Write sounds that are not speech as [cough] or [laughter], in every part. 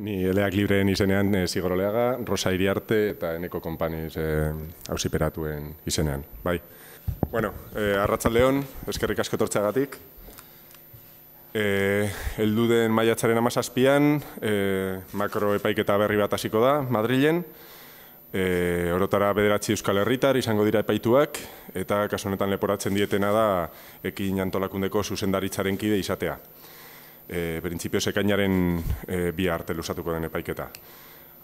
Ni eleak libreen izenean e, eh, zigoroleaga, Rosa Iriarte eta Eneko Kompaniz e, ausiperatuen izenean. Bai. Bueno, e, eh, Arratzaldeon, eskerrik asko tortzagatik. E, eh, eldu den maiatzaren amazazpian, e, makroepaiketa berri bat hasiko da, Madrilen. E, orotara bederatzi euskal herritar izango dira epaituak, eta kasu honetan leporatzen dietena da ekin antolakundeko zuzendaritzaren kide izatea e, eh, berintzipioz sekainaren e, bi arte luzatuko den epaiketa.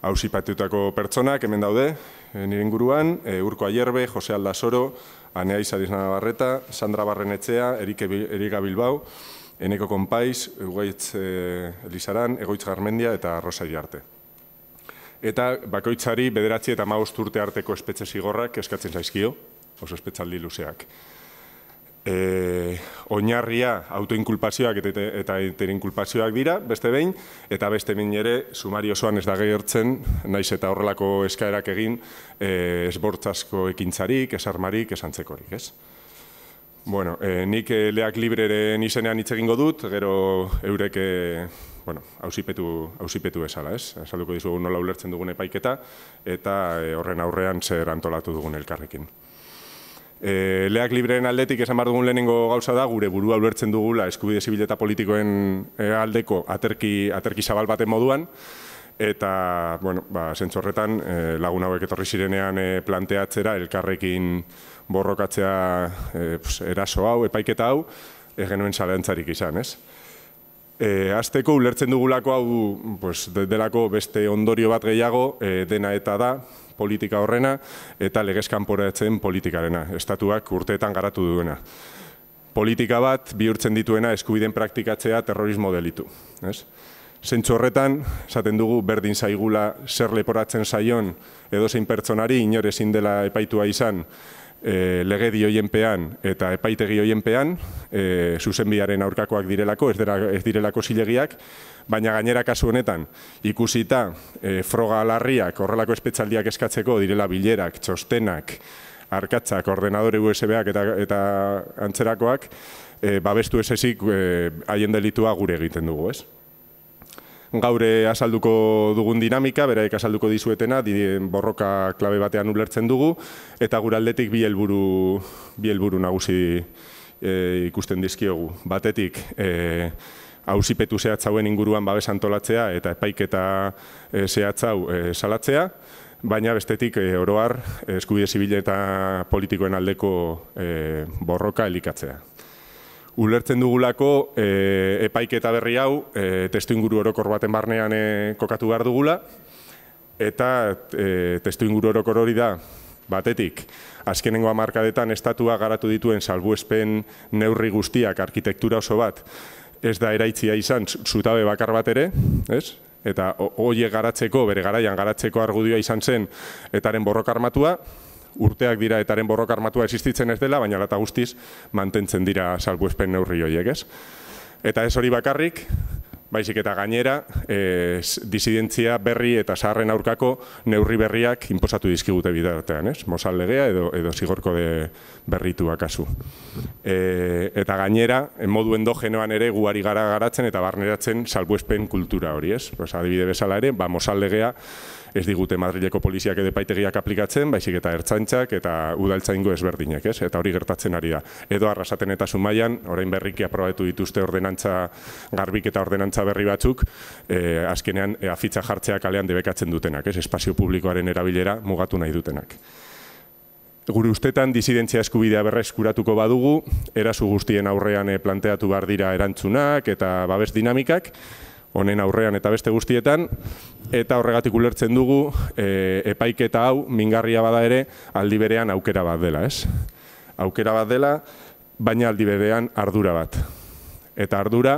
Hauzi patiutako pertsonak hemen daude, e, eh, niren guruan, Urko Ayerbe, Jose Aldasoro, Anea Izarizna Barreta, Sandra Barrenetzea, Erike, Erika Bilbao, Eneko Konpaiz, Ugaitz e, Elizaran, Egoitz Garmendia eta Rosa Iarte. Eta bakoitzari bederatzi eta maust urte arteko espetxe zigorrak eskatzen zaizkio, oso espetxaldi luzeak e, oinarria autoinkulpazioak eta, eta dira, beste behin, eta beste behin ere sumario osoan ez da gehiertzen, naiz eta horrelako eskaerak egin e, esbortzasko ekintzarik, esarmarik, esantzekorik, ez? Bueno, e, nik e, leak libreren izenean hitz egingo dut, gero eurek e, bueno, hausipetu, ausipetu esala, ez? Esalduko dizugu nola ulertzen dugun epaiketa, eta e, horren aurrean zer antolatu dugun elkarrekin. E, leak libreen aldetik esan behar dugun lehenengo gauza da, gure burua ulertzen dugula eskubide zibil eta politikoen eh, aldeko aterki, aterki zabal baten moduan, eta, bueno, ba, zentzorretan, e, eh, lagun hauek etorri zirenean e, planteatzera, elkarrekin borrokatzea pues, eraso hau, epaiketa hau, genuen salantzarik izan, ez? E, azteko ulertzen dugulako hau, pues, delako beste ondorio bat gehiago, dena eta da, politika horrena eta poratzen politikarena, estatuak urteetan garatu duena. Politika bat bihurtzen dituena eskubiden praktikatzea terrorismo delitu. Ez? Zentsu horretan, esaten dugu berdin zaigula zer leporatzen zaion edo zein pertsonari inore ezin dela epaitua izan e, eh, lege eta epaitegi hoienpean e, eh, zuzenbiaren aurkakoak direlako ez, ez direlako zilegiak, baina gainera kasu honetan ikusita e, froga alarriak horrelako espetxaldiak eskatzeko direla bilerak, txostenak, arkatzak, ordenadore USB-ak eta, eta antzerakoak, e, babestu ez ezik haien e, delitua gure egiten dugu, ez? gaur eh, asalduko dugun dinamika, beraik asalduko dizuetena, di, borroka klabe batean ulertzen dugu, eta gure aldetik bi helburu, bi helburu nagusi eh, ikusten dizkiogu. Batetik, e, eh, hausipetu zehatzauen inguruan babes antolatzea eta epaiketa e, zehatzau salatzea, baina bestetik e, oroar eskubide zibil eta politikoen aldeko e, borroka elikatzea ulertzen dugulako e, epaiketa berri hau e, eh, testu inguru orokor baten barnean eh, kokatu behar dugula, eta e, testu inguru orokor hori da, batetik, azkenengo amarkadetan estatua garatu dituen salbuespen neurri guztiak arkitektura oso bat, ez da eraitzia izan zutabe bakar bat ere, ez? Eta horiek garatzeko, bere garaian garatzeko argudioa izan zen etaren borrok armatua, urteak dira etaren borrok armatua existitzen ez dela, baina lata guztiz mantentzen dira salbu neurri horiek ez. Eta ez hori bakarrik, baizik eta gainera, e, disidentzia berri eta zaharren aurkako neurri berriak inposatu dizkigute bidartean, ez? Mosal edo, edo zigorko de berritu E, eta gainera, en modu endogenoan ere guari gara garatzen eta barneratzen salbuespen kultura hori, ez? Pues adibide bezala ere, ba, mosal ez digute Madrileko poliziak edo paitegiak aplikatzen, baizik eta ertzaintzak eta udaltzaingo ezberdinek, ez? Eta hori gertatzen ari da. Edo arrasaten eta sumaian, orain berriki aprobatu dituzte ordenantza garbik eta ordenantza berri batzuk, eh, azkenean eh, afitza jartzea kalean debekatzen dutenak, ez? Espazio publikoaren erabilera mugatu nahi dutenak. Gure ustetan, disidentzia eskubidea berrez kuratuko badugu, erasu guztien aurrean eh, planteatu behar dira erantzunak eta babes dinamikak, honen aurrean eta beste guztietan, eta horregatik ulertzen dugu e, epaiketa hau mingarria bada ere aldi berean aukera bat dela, ez? Aukera bat dela, baina aldi berean ardura bat eta ardura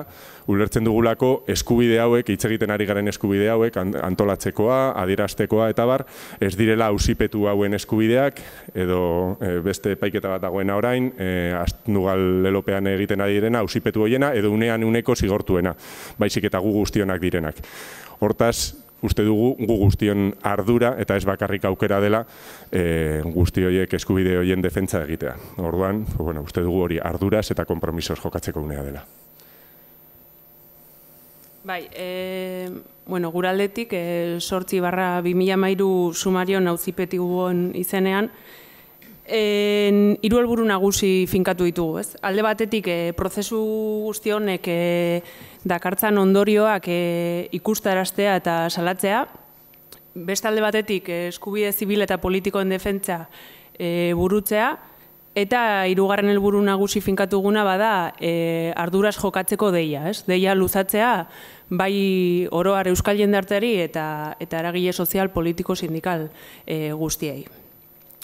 ulertzen dugulako eskubide hauek hitz egiten ari garen eskubide hauek antolatzekoa, adierastekoa eta bar ez direla ausipetu hauen eskubideak edo e, beste epaiketa bat dagoena orain, e, astnugal lelopean egiten ari direna ausipetu hoiena edo unean uneko sigortuena, baizik eta gu guztionak direnak. Hortaz uste dugu gu guztion ardura eta ez bakarrik aukera dela e, guzti horiek eskubide horien defentsa egitea. Orduan, bueno, uste dugu hori arduras eta kompromisos jokatzeko unea dela. Bai, e, bueno, guraldetik e, eh, sortzi barra 2002 sumarion hau izenean, En, iru helburu nagusi finkatu ditugu, ez? Alde batetik e, prozesu guztionek e, dakartzan ondorioak e, ikustaraztea eta salatzea. Beste alde batetik e, eskubide zibil eta politikoen defentsa e, burutzea. Eta hirugarren helburu nagusi finkatuguna bada, e, arduras jokatzeko deia, ez? Deia luzatzea bai oro har euskal jendarteari eta eta eragile sozial, politiko, sindikal e, guztiei.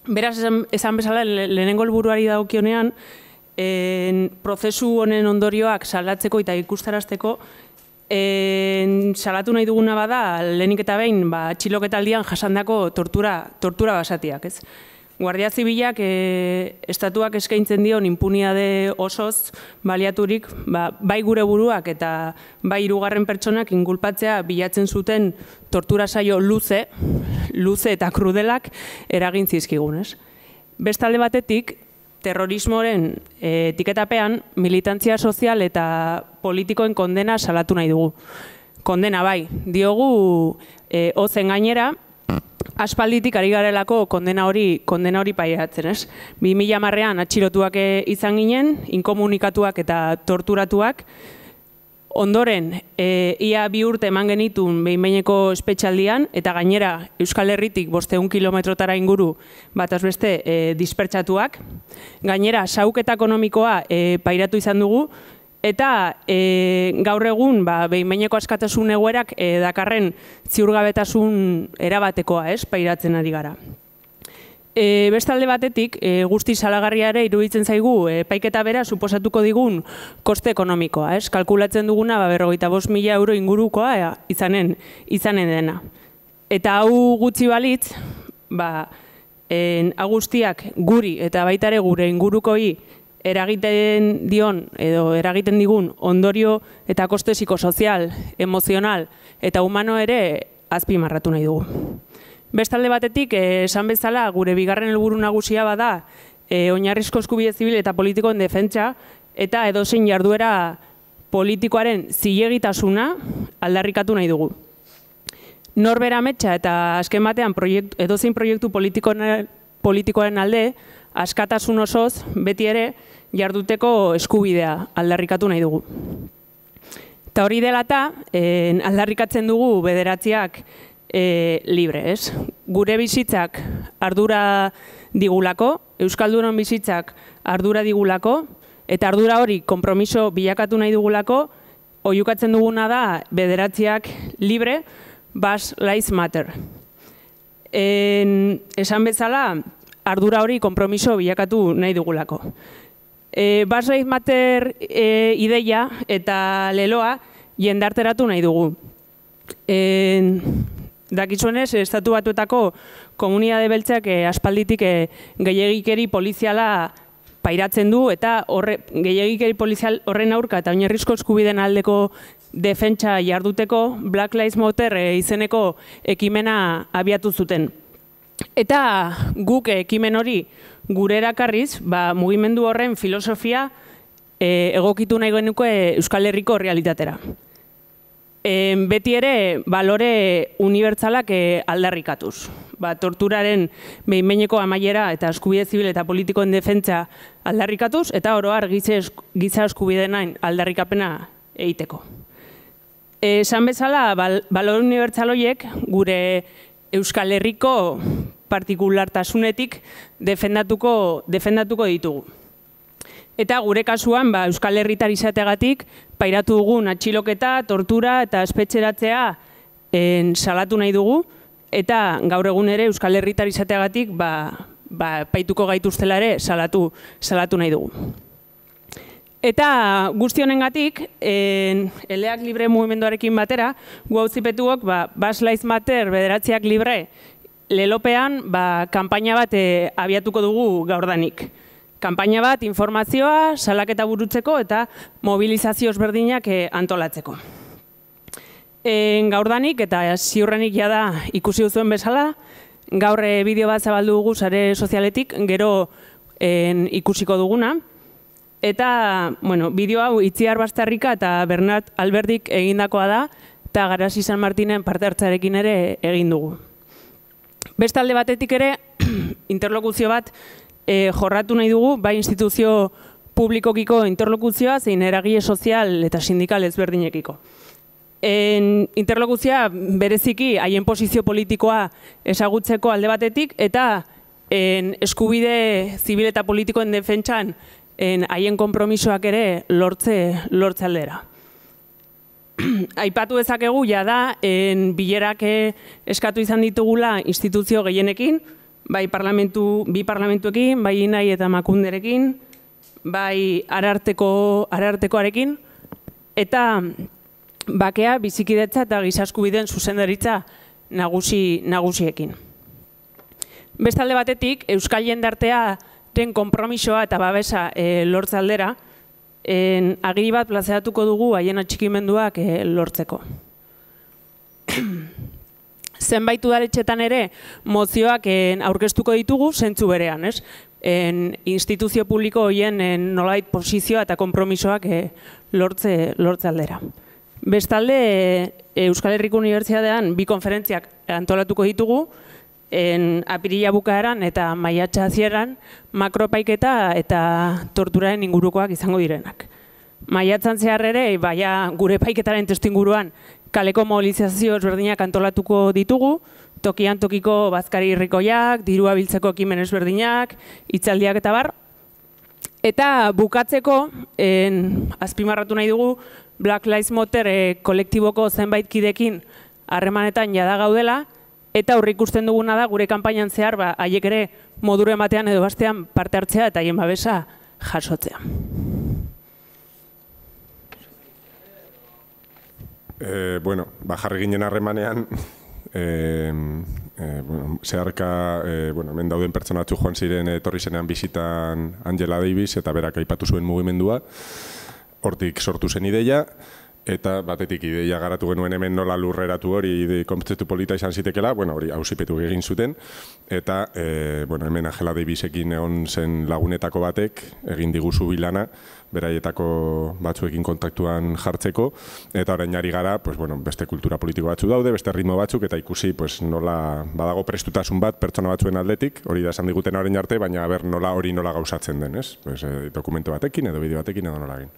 Beraz, esan, esan bezala lehenengo helburuari dagokionean, eh prozesu honen ondorioak salatzeko eta ikustarazteko e, salatu nahi duguna bada, lehenik eta behin, ba, txiloketaldian jasandako tortura, tortura basatiak, ez? Guardia Zibilak e, estatuak eskaintzen dion impuniade osoz baliaturik ba, bai gure buruak eta bai hirugarren pertsonak ingulpatzea bilatzen zuten tortura saio luze, luze eta krudelak eragin zizkigun, ez? Bestalde batetik, terrorismoren e, etiketapean militantzia sozial eta politikoen kondena salatu nahi dugu. Kondena bai, diogu e, ozen gainera, aspalditik ari garelako kondena hori kondena hori paiatzen, ez? 2010ean atxilotuak eh, izan ginen, inkomunikatuak eta torturatuak. Ondoren, eh, ia bi urte eman genitun behin behineko espetxaldian, eta gainera Euskal Herritik bosteun kilometrotara inguru bat azbeste e, eh, dispertsatuak. Gainera, sauk eta ekonomikoa e, pairatu izan dugu, Eta e, gaur egun ba, baineko askatasun egoerak e, dakarren ziurgabetasun erabatekoa ez pairatzen ari gara. E, bestalde batetik, e, guzti salagarriare iruditzen zaigu e, paiketa bera suposatuko digun koste ekonomikoa, ez? Kalkulatzen duguna ba, berrogeita bost mila euro ingurukoa izanen, izanen dena. Eta hau gutxi balitz, ba, en, agustiak guri eta baitare gure ingurukoi eragiten dion edo eragiten digun ondorio eta koste psikosozial, emozional eta humano ere azpimarratu nahi dugu. Bestalde batetik, eh, esan bezala, gure bigarren helburu nagusia bada, e, oinarrizko eskubide zibil eta politikoen defentsa, eta edozein jarduera politikoaren zilegitasuna aldarrikatu nahi dugu. Norbera metxa eta azken batean proiektu, edozein proiektu politikoen politikoaren alde, askatasun osoz beti ere jarduteko eskubidea aldarrikatu nahi dugu. Eta hori dela eta eh, aldarrikatzen dugu bederatziak eh, libre, ez? Gure bizitzak ardura digulako, Euskaldunon bizitzak ardura digulako, eta ardura hori konpromiso bilakatu nahi dugulako, oiukatzen duguna da bederatziak libre, bas lives matter. En, esan bezala, ardura hori konpromiso bilakatu nahi dugulako. E, Basraiz mater e, ideia eta leloa jendarteratu nahi dugu. E, Dakizuenez, estatu batuetako komunidade beltzeak e, aspalditik e, gehiagikeri poliziala pairatzen du eta horre, gehiagikeri polizial horren aurka eta oinerrizko eskubiden aldeko defentsa jarduteko Black Lives Matter e, izeneko ekimena abiatu zuten. Eta guk ekimen hori gure erakarriz, ba, mugimendu horren filosofia eh, egokitu nahi genuko Euskal Herriko realitatera. E, beti ere, balore unibertsalak e, aldarrikatuz. Ba, torturaren behinbeineko amaiera eta eskubide zibil eta politikoen defentsa aldarrikatuz, eta oroar giza, giza eskubide aldarrikapena egiteko. Esan bezala, balore unibertsal gure Euskal Herriko partikulartasunetik defendatuko, defendatuko ditugu. Eta gure kasuan, ba, Euskal Herritar izateagatik, pairatu dugun atxiloketa, tortura eta espetxeratzea en, salatu nahi dugu, eta gaur egun ere Euskal Herritar izateagatik, ba, ba, paituko gaituztelare salatu, salatu nahi dugu. Eta guztionengatik, eleak libre mugimenduarekin batera, gu hau zipetuok, ba, bas mater, bederatziak libre, lelopean, ba, kanpaina bat e, abiatuko dugu gaurdanik. Kanpaina bat informazioa, salak eta burutzeko eta mobilizazio ezberdinak e, antolatzeko. En, gaurdanik eta ziurrenik jada ikusi duzuen bezala, gaur eh, bideo bat zabaldu dugu sare sozialetik, gero en, ikusiko duguna, eta, bueno, bideo hau Itziar Bastarrika eta Bernat Alberdik egindakoa da, eta Garasi San Martinen parte hartzarekin ere egin dugu. Beste alde batetik ere, [clears throat] interlokuzio bat eh, jorratu nahi dugu, bai instituzio publikokiko interlokuzioa, zein eragile sozial eta sindikal ezberdinekiko. En bereziki haien posizio politikoa esagutzeko alde batetik eta en eskubide zibil eta politikoen defentsan en haien konpromisoak ere lortze lortze aldera. [clears throat] Aipatu dezakegu ja da en bilerak eh, eskatu izan ditugula instituzio gehienekin, bai parlamentu bi parlamentuekin, bai nahi eta makunderekin, bai ararteko arartekoarekin eta bakea bizikidetza eta gizasku biden zuzendaritza nagusi nagusiekin. Bestalde batetik, Euskal Jendartea den konpromisoa eta babesa e, eh, lortzaldera, en, agiri bat plazeatuko dugu haien atxikimenduak e, lortzeko. [clears throat] Zenbait udaletxetan ere, mozioak en, eh, aurkeztuko ditugu, zentzu berean, ez? En, instituzio publiko hoien nolait posizioa eta konpromisoak e, lortze, lortze aldera. Bestalde, Euskal Herriko Unibertsiadean bi konferentziak antolatuko ditugu, en apirila bukaeran eta maiatxa hasieran makropaiketa eta torturaren ingurukoak izango direnak. Maiatzan zehar ere, baia gure paiketaren testinguruan kaleko mobilizazio ezberdinak antolatuko ditugu, tokian tokiko bazkari irrikoiak, dirua biltzeko ekimen ezberdinak, hitzaldiak eta bar. Eta bukatzeko, azpimarratu nahi dugu, Black Lives Matter eh, kolektiboko zenbait kidekin harremanetan jada gaudela, Eta horri ikusten duguna da gure kanpainan zehar ba haiek ere modure ematean edo bastean parte hartzea eta haien babesa jasotzea. E, bueno, ba, jarri ginen harremanean, e, [laughs] e, bueno, zeharka, e, bueno, hemen dauden pertsonatxu joan ziren etorri zenean bizitan Angela Davis eta berak aipatu zuen mugimendua, hortik sortu zen ideia, eta batetik ideia garatu genuen hemen nola lurreratu hori konpetentu polita izan zitekela, bueno, hori ausipetu egin zuten eta e, bueno, hemen Angela Davisekin egon zen lagunetako batek egin diguzu bilana beraietako batzuekin kontaktuan jartzeko eta orain ari gara, pues, bueno, beste kultura politiko batzu daude, beste ritmo batzuk eta ikusi pues, nola badago prestutasun bat pertsona batzuen aldetik, hori da esan diguten orain arte, baina ber nola hori nola gauzatzen den, ez? Pues, e, dokumento batekin edo bideo batekin edo nola egin.